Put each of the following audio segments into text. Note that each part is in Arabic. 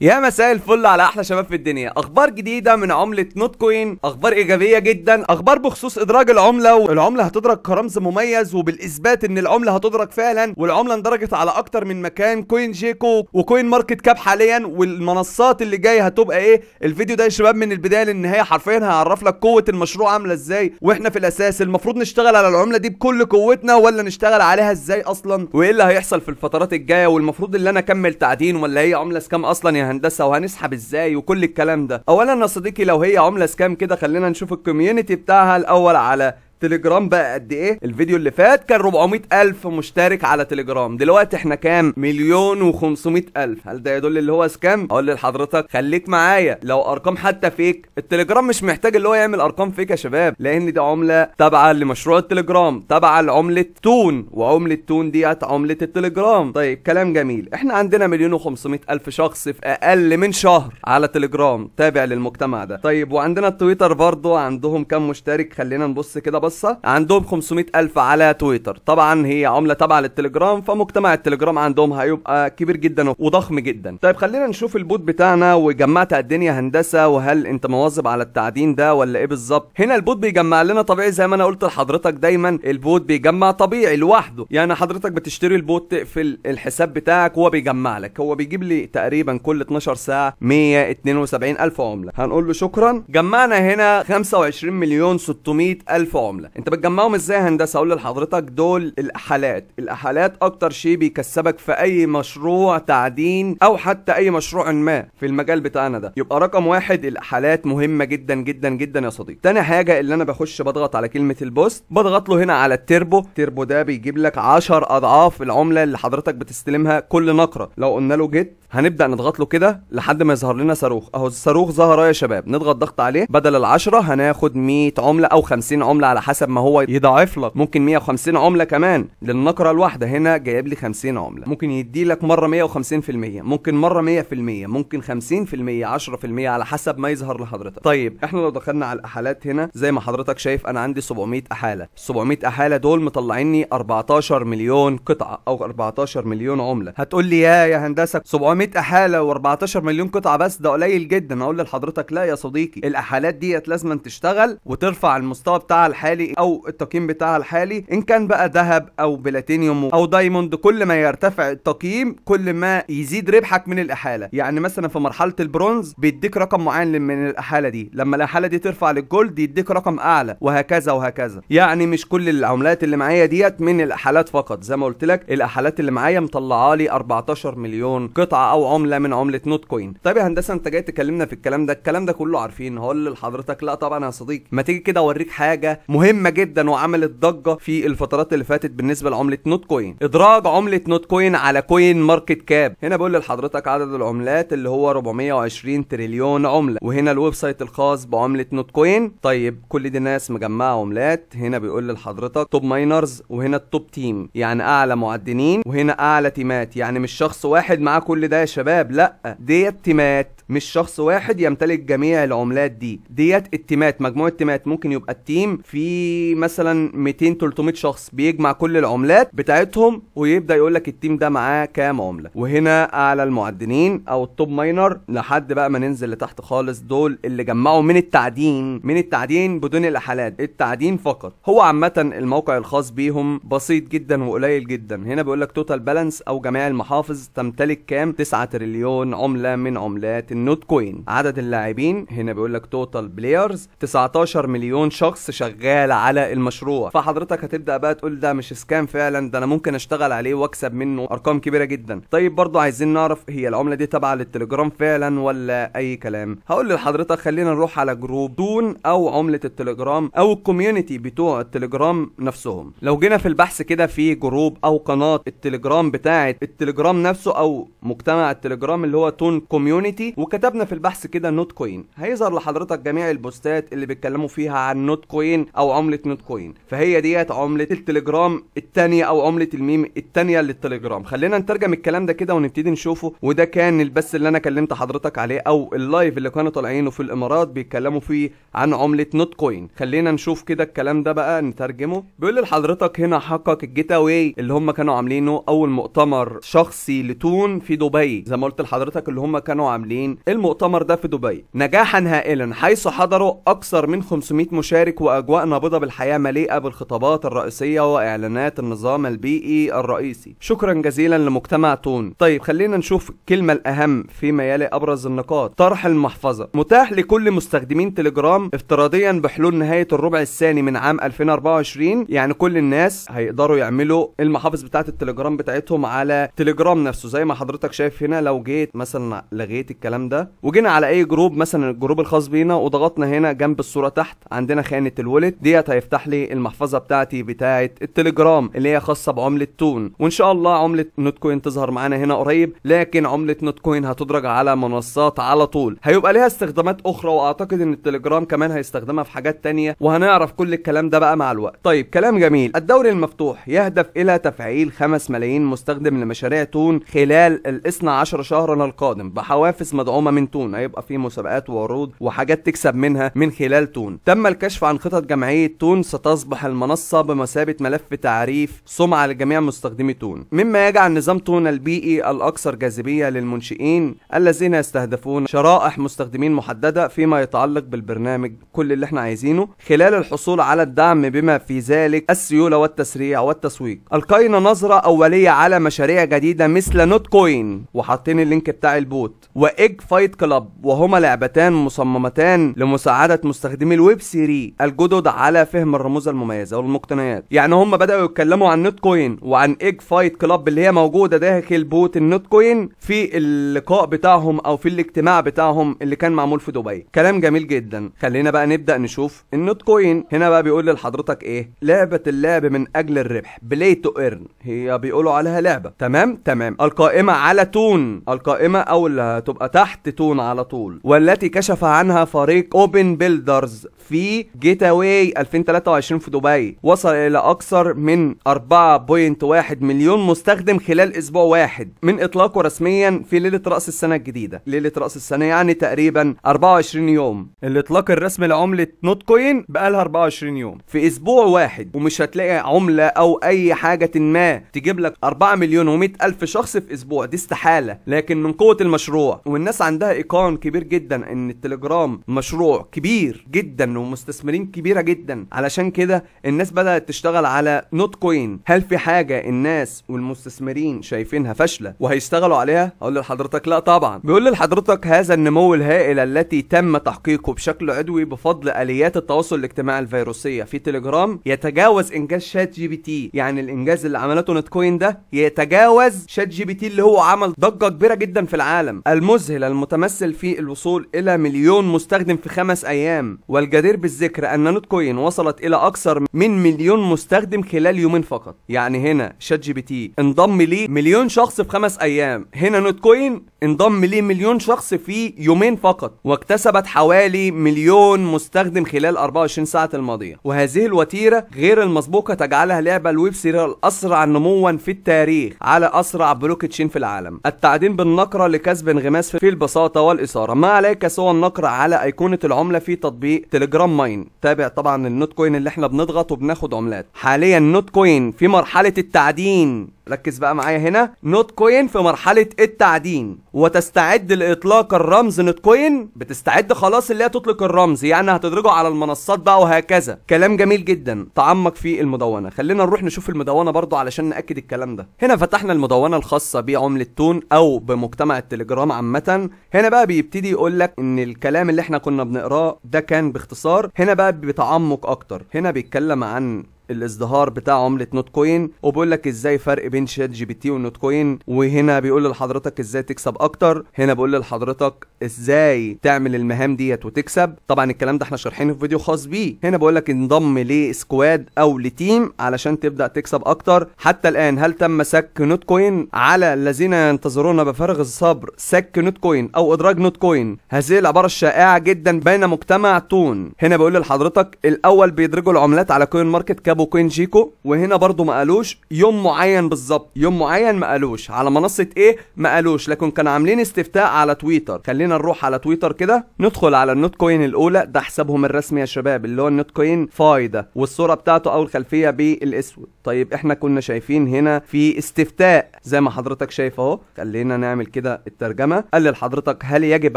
يا مساء الفل على احلى شباب في الدنيا اخبار جديده من عمله نوت كوين اخبار ايجابيه جدا اخبار بخصوص ادراج العمله والعمله هتدرج كرمز مميز وبالاثبات ان العمله هتدرج فعلا والعمله اندرجت على اكتر من مكان كوين جيكو وكوين ماركت كاب حاليا والمنصات اللي جايه هتبقى ايه الفيديو ده يا شباب من البدايه للنهايه حرفيا هيعرف لك قوه المشروع عامله ازاي واحنا في الاساس المفروض نشتغل على العمله دي بكل قوتنا ولا نشتغل عليها ازاي اصلا وايه اللي هيحصل في الفترات الجايه والمفروض اللي انا اكمل تعدين ولا هي عمله سكام اصلا يا هندسه وهنسحب ازاي وكل الكلام ده اولا يا صديقي لو هي عمله سكام كده خلينا نشوف الكوميونتي بتاعها الاول على تليجرام بقى قد ايه الفيديو اللي فات كان 400 الف مشترك على تليجرام دلوقتي احنا كام مليون و500 الف هل ده يدل اللي هو سكام اقول لحضرتك خليك معايا لو ارقام حتى فيك التليجرام مش محتاج اللي هو يعمل ارقام فيك يا شباب لان دي عمله تابعه لمشروع التليجرام تابعه لعمله تون وعمله تون ديت عمله التليجرام طيب كلام جميل احنا عندنا مليون و500 الف شخص في اقل من شهر على تليجرام تابع للمجتمع ده طيب وعندنا التويتر برضه عندهم كام مشترك خلينا نبص كده القصة عندهم 500 ألف على تويتر طبعا هي عملة تابعة للتليجرام فمجتمع التليجرام عندهم هيبقى كبير جدا وضخم جدا طيب خلينا نشوف البوت بتاعنا وجمعت قد الدنيا هندسة وهل انت مواظب على التعدين ده ولا ايه بالظبط هنا البوت بيجمع لنا طبيعي زي ما انا قلت لحضرتك دايما البوت بيجمع طبيعي لوحده يعني حضرتك بتشتري البوت تقفل الحساب بتاعك هو بيجمع لك هو بيجيب لي تقريبا كل 12 ساعة 172 ألف عملة هنقول له شكرا جمعنا هنا 25 مليون 600 ألف عملة العمله انت بتجمعهم ازاي هندسه اقول لحضرتك دول الاحالات الاحالات اكتر شيء بيكسبك في اي مشروع تعدين او حتى اي مشروع ما في المجال بتاعنا ده يبقى رقم واحد الاحالات مهمه جدا جدا جدا يا صديقي تاني حاجه اللي انا بخش بضغط على كلمه البوست بضغط له هنا على التربو التربو ده بيجيب لك 10 اضعاف العمله اللي حضرتك بتستلمها كل نقره لو قلنا له جيت هنبدا نضغط له كده لحد ما يظهر لنا صاروخ اهو الصاروخ ظهر يا شباب نضغط ضغط عليه بدل ال10 هناخد 100 عمله او 50 عمله على حسب ما هو يضاعف لك ممكن 150 عمله كمان للنقره الواحده هنا جايب لي 50 عمله ممكن يدي لك مره 150% ممكن مره 100% ممكن 50% 10% على حسب ما يظهر لحضرتك طيب احنا لو دخلنا على الاحالات هنا زي ما حضرتك شايف انا عندي 700 احاله 700 احاله دول مطلعيني 14 مليون قطعه او 14 مليون عمله هتقول لي يا يا هندسه 700 احاله و14 مليون قطعه بس ده قليل جدا اقول لحضرتك لا يا صديقي الاحالات ديت لازم تشتغل وترفع المستوى بتاعها الحالي الحالي او التقييم بتاعها الحالي ان كان بقى ذهب او بلاتينيوم او دايموند كل ما يرتفع التقييم كل ما يزيد ربحك من الاحاله يعني مثلا في مرحله البرونز بيديك رقم معين من الاحاله دي لما الاحاله دي ترفع للجولد يديك رقم اعلى وهكذا وهكذا يعني مش كل العملات اللي معايا ديت من الاحالات فقط زي ما قلت لك الاحالات اللي معايا مطلعه لي 14 مليون قطعه او عمله من عمله نوت كوين طيب يا هندسه انت جاي تكلمنا في الكلام ده الكلام ده كله عارفين هقول لحضرتك لا طبعا يا صديقي ما تيجي كده اوريك حاجه مهمه مهمه جدا وعملت ضجه في الفترات اللي فاتت بالنسبه لعمله نوت كوين ادراج عمله نوت كوين على كوين ماركت كاب هنا بقول لحضرتك عدد العملات اللي هو 420 تريليون عمله وهنا الويب سايت الخاص بعمله نوت كوين طيب كل دي ناس مجمعه عملات هنا بيقول لحضرتك توب ماينرز وهنا التوب تيم يعني اعلى معدنين وهنا اعلى تيمات يعني مش شخص واحد معاه كل ده يا شباب لا ديت تيمات مش شخص واحد يمتلك جميع العملات دي ديت التيمات مجموعه التيمات ممكن يبقى التيم في مثلا 200 300 شخص بيجمع كل العملات بتاعتهم ويبدا يقول لك التيم ده معاه كام عمله وهنا اعلى المعدنين او التوب ماينر لحد بقى ما ننزل لتحت خالص دول اللي جمعوا من التعدين من التعدين بدون الاحالات التعدين فقط هو عامه الموقع الخاص بيهم بسيط جدا وقليل جدا هنا بيقول لك توتال بالانس او جميع المحافظ تمتلك كام 9 تريليون عمله من عملات النوت كوين عدد اللاعبين هنا بيقول لك توتال بلايرز 19 مليون شخص شغال على المشروع فحضرتك هتبدا بقى تقول ده مش سكام فعلا ده انا ممكن اشتغل عليه واكسب منه ارقام كبيره جدا طيب برضو عايزين نعرف هي العمله دي تابعه للتليجرام فعلا ولا اي كلام هقول لحضرتك خلينا نروح على جروب تون او عمله التليجرام او الكوميونتي بتوع التليجرام نفسهم لو جينا في البحث كده في جروب او قناه التليجرام بتاعه التليجرام نفسه او مجتمع التليجرام اللي هو تون كوميونتي وكتبنا في البحث كده نوت كوين هيظهر لحضرتك جميع البوستات اللي بيتكلموا فيها عن نوت كوين او عمله نوت كوين فهي ديت عمله التليجرام الثانيه او عمله الميم الثانيه للتليجرام خلينا نترجم الكلام ده كده ونبتدي نشوفه وده كان البث اللي انا كلمت حضرتك عليه او اللايف اللي كانوا طالعينه في الامارات بيتكلموا فيه عن عمله نوت كوين خلينا نشوف كده الكلام ده بقى نترجمه بيقول لحضرتك هنا حقق الجيت اواي اللي هم كانوا عاملينه اول مؤتمر شخصي لتون في دبي زي ما قلت لحضرتك اللي هم كانوا عاملين المؤتمر ده في دبي نجاحا هائلا حيث حضروا أكثر من 500 مشارك وأجواء نابضة بالحياة مليئة بالخطابات الرئيسية وإعلانات النظام البيئي الرئيسي شكرا جزيلا لمجتمع تون طيب خلينا نشوف الكلمة الأهم فيما يلي أبرز النقاط طرح المحفظة متاح لكل مستخدمين تليجرام افتراضيا بحلول نهاية الربع الثاني من عام 2024 يعني كل الناس هيقدروا يعملوا المحافظ بتاعة التليجرام بتاعتهم على تليجرام نفسه زي ما حضرتك شايف هنا لو جيت مثلا لغيت الكلام ده وجينا على اي جروب مثلا الجروب الخاص بينا وضغطنا هنا جنب الصوره تحت عندنا خانه الولد ديت هيفتح لي المحفظه بتاعتي بتاعه التليجرام اللي هي خاصه بعمله تون وان شاء الله عمله نوت كوين تظهر معانا هنا قريب لكن عمله نوت كوين هتدرج على منصات على طول هيبقى ليها استخدامات اخرى واعتقد ان التليجرام كمان هيستخدمها في حاجات ثانيه وهنعرف كل الكلام ده بقى مع الوقت طيب كلام جميل الدوري المفتوح يهدف الى تفعيل 5 ملايين مستخدم لمشاريع تون خلال ال 12 شهرا القادم بحوافز مدى مدعومه من تون هيبقى في مسابقات وعروض وحاجات تكسب منها من خلال تون تم الكشف عن خطط جمعيه تون ستصبح المنصه بمثابه ملف تعريف سمعه لجميع مستخدمي تون مما يجعل نظام تون البيئي الاكثر جاذبيه للمنشئين الذين يستهدفون شرائح مستخدمين محدده فيما يتعلق بالبرنامج كل اللي احنا عايزينه خلال الحصول على الدعم بما في ذلك السيوله والتسريع والتسويق القينا نظره اوليه على مشاريع جديده مثل نوت كوين وحاطين اللينك بتاع البوت واج فايت كلاب وهما لعبتان مصممتان لمساعدة مستخدمي الويب سيري الجدد على فهم الرموز المميزة والمقتنيات يعني هما بدأوا يتكلموا عن نوت كوين وعن ايج فايت كلاب اللي هي موجودة داخل بوت النوت كوين في اللقاء بتاعهم او في الاجتماع بتاعهم اللي كان معمول في دبي كلام جميل جدا خلينا بقى نبدأ نشوف النوت كوين هنا بقى بيقول لحضرتك ايه لعبة اللعب من اجل الربح بلاي تو ايرن هي بيقولوا عليها لعبة تمام تمام القائمة على تون القائمة او اللي هتبقى تحت تحت تون على طول والتي كشف عنها فريق اوبن بيلدرز في جيت اواي 2023 في دبي وصل الى اكثر من 4.1 مليون مستخدم خلال اسبوع واحد من اطلاقه رسميا في ليله راس السنه الجديده ليله راس السنه يعني تقريبا 24 يوم الاطلاق الرسمي لعمله نوت كوين بقالها 24 يوم في اسبوع واحد ومش هتلاقي عمله او اي حاجه ما تجيب لك 4 مليون و100 الف شخص في اسبوع دي استحاله لكن من قوه المشروع والناس الناس عندها ايقان كبير جدا ان التليجرام مشروع كبير جدا ومستثمرين كبيره جدا علشان كده الناس بدات تشتغل على نوت كوين هل في حاجه الناس والمستثمرين شايفينها فاشله وهيشتغلوا عليها اقول لحضرتك لا طبعا بيقول لحضرتك هذا النمو الهائل التي تم تحقيقه بشكل عضوي بفضل اليات التواصل الاجتماعي الفيروسيه في تليجرام يتجاوز انجاز شات جي بي تي يعني الانجاز اللي عملته نوت كوين ده يتجاوز شات جي بي تي اللي هو عمل ضجه كبيره جدا في العالم المذهل المتمثل في الوصول إلى مليون مستخدم في خمس أيام والجدير بالذكر أن نوت كوين وصلت إلى أكثر من مليون مستخدم خلال يومين فقط يعني هنا شات جي بي تي انضم ليه مليون شخص في خمس أيام هنا نوت كوين انضم ليه مليون شخص في يومين فقط واكتسبت حوالي مليون مستخدم خلال 24 ساعة الماضية وهذه الوتيرة غير المسبوقة تجعلها لعبة الويب سيريال الأسرع نموا في التاريخ على أسرع بلوك تشين في العالم التعدين بالنقرة لكسب انغماس في البساطة والإثارة ما عليك سوى النقر على أيقونة العملة في تطبيق تليجرام ماين تابع طبعا النوت كوين اللي احنا بنضغط وبناخد عملات حاليا نوت كوين في مرحلة التعدين ركز بقى معايا هنا نوت كوين في مرحله التعدين وتستعد لاطلاق الرمز نوت كوين بتستعد خلاص اللي هي تطلق الرمز يعني هتدرجه على المنصات بقى وهكذا كلام جميل جدا تعمق في المدونه خلينا نروح نشوف المدونه برضو علشان ناكد الكلام ده هنا فتحنا المدونه الخاصه بعمله تون او بمجتمع التليجرام عامه هنا بقى بيبتدي يقول لك ان الكلام اللي احنا كنا بنقراه ده كان باختصار هنا بقى بتعمق اكتر هنا بيتكلم عن الازدهار بتاع عمله نوت كوين وبيقول لك ازاي فرق بين شات جي بي تي والنوت كوين وهنا بيقول لحضرتك ازاي تكسب اكتر هنا بيقول لحضرتك ازاي تعمل المهام ديت وتكسب طبعا الكلام ده احنا شارحينه في فيديو خاص بيه هنا بيقول لك انضم لسكواد او لتيم علشان تبدا تكسب اكتر حتى الان هل تم سك نوت كوين على الذين ينتظرون بفارغ الصبر سك نوت كوين او ادراج نوت كوين هذه العباره الشائعه جدا بين مجتمع تون هنا بيقول لحضرتك الاول بيدرجوا العملات على كوين ماركت كاب كتبوا كوين جيكو وهنا برضه ما قالوش يوم معين بالظبط يوم معين ما قالوش على منصه ايه ما قالوش لكن كانوا عاملين استفتاء على تويتر خلينا نروح على تويتر كده ندخل على النوت كوين الاولى ده حسابهم الرسمي يا شباب اللي هو النوت كوين فايده والصوره بتاعته او الخلفيه بالاسود طيب احنا كنا شايفين هنا في استفتاء زي ما حضرتك شايف اهو خلينا نعمل كده الترجمه قال لحضرتك هل يجب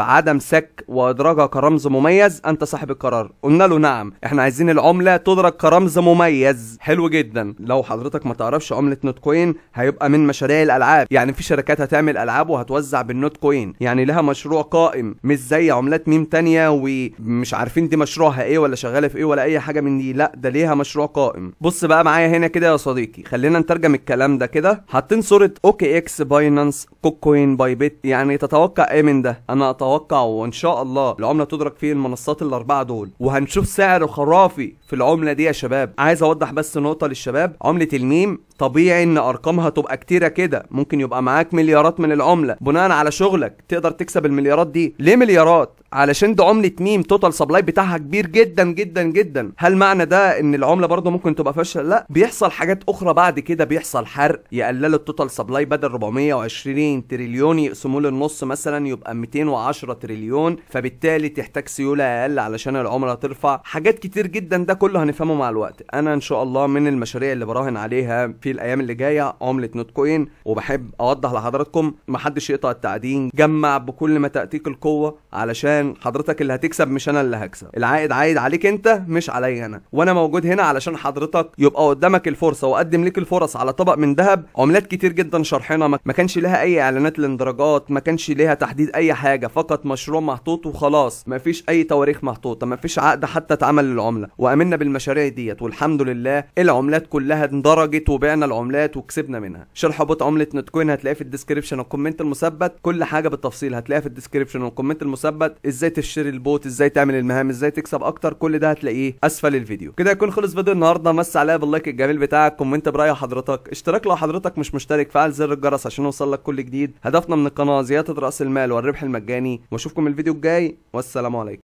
عدم سك وادراجها كرمز مميز انت صاحب القرار قلنا له نعم احنا عايزين العمله تدرج كرمز مميز ممتاز حلو جدا لو حضرتك ما تعرفش عمله نوت كوين هيبقى من مشاريع الالعاب يعني في شركات هتعمل العاب وهتوزع بالنوت كوين يعني لها مشروع قائم مش زي عملات ميم تانية ومش عارفين دي مشروعها ايه ولا شغاله في ايه ولا اي حاجه من دي لا ده ليها مشروع قائم بص بقى معايا هنا كده يا صديقي خلينا نترجم الكلام ده كده حاطين صوره اوكي اكس باينانس كوكوين باي بيت يعني تتوقع ايه من ده انا اتوقع وان شاء الله العمله تدرك في المنصات الاربعه دول وهنشوف سعر خرافي في العمله دي يا شباب عايز اوضح بس نقطه للشباب عمله الميم طبيعي ان ارقامها تبقى كتيره كده ممكن يبقى معاك مليارات من العمله بناء على شغلك تقدر تكسب المليارات دي ليه مليارات علشان دي عمله ميم توتال سبلاي بتاعها كبير جدا جدا جدا هل معنى ده ان العمله برضه ممكن تبقى فاشله لا بيحصل حاجات اخرى بعد كده بيحصل حرق يقللوا التوتال سبلاي بدل 420 تريليون يقسموه للنص مثلا يبقى 210 تريليون فبالتالي تحتاج سيوله اقل علشان العمله ترفع حاجات كتير جدا ده كله هنفهمه مع الوقت انا ان شاء الله من المشاريع اللي براهن عليها في الايام اللي جايه عمله نوت كوين وبحب اوضح لحضراتكم محدش يقطع التعدين جمع بكل ما تاتيك القوه علشان حضرتك اللي هتكسب مش انا اللي هكسب العائد عايد عليك انت مش عليا انا وانا موجود هنا علشان حضرتك يبقى قدامك الفرصه واقدم ليك الفرص على طبق من ذهب عملات كتير جدا شرحنا ما كانش لها اي اعلانات للاندراجات ما كانش لها تحديد اي حاجه فقط مشروع محطوط وخلاص ما فيش اي تواريخ محطوطه ما فيش عقد حتى اتعمل للعمله وامنا بالمشاريع ديت والحمد لله العملات كلها اندرجت وبيع بعنا العملات وكسبنا منها شرح بوت عمله نوت كوين هتلاقيه في الديسكربشن والكومنت المثبت كل حاجه بالتفصيل هتلاقيها في الديسكربشن والكومنت المثبت ازاي تشتري البوت ازاي تعمل المهام ازاي تكسب اكتر كل ده هتلاقيه اسفل الفيديو كده يكون خلص فيديو النهارده مس عليا باللايك الجميل بتاعك كومنت براي حضرتك اشتراك لو حضرتك مش مشترك فعل زر الجرس عشان لك كل جديد هدفنا من القناه زياده راس المال والربح المجاني واشوفكم الفيديو الجاي والسلام عليكم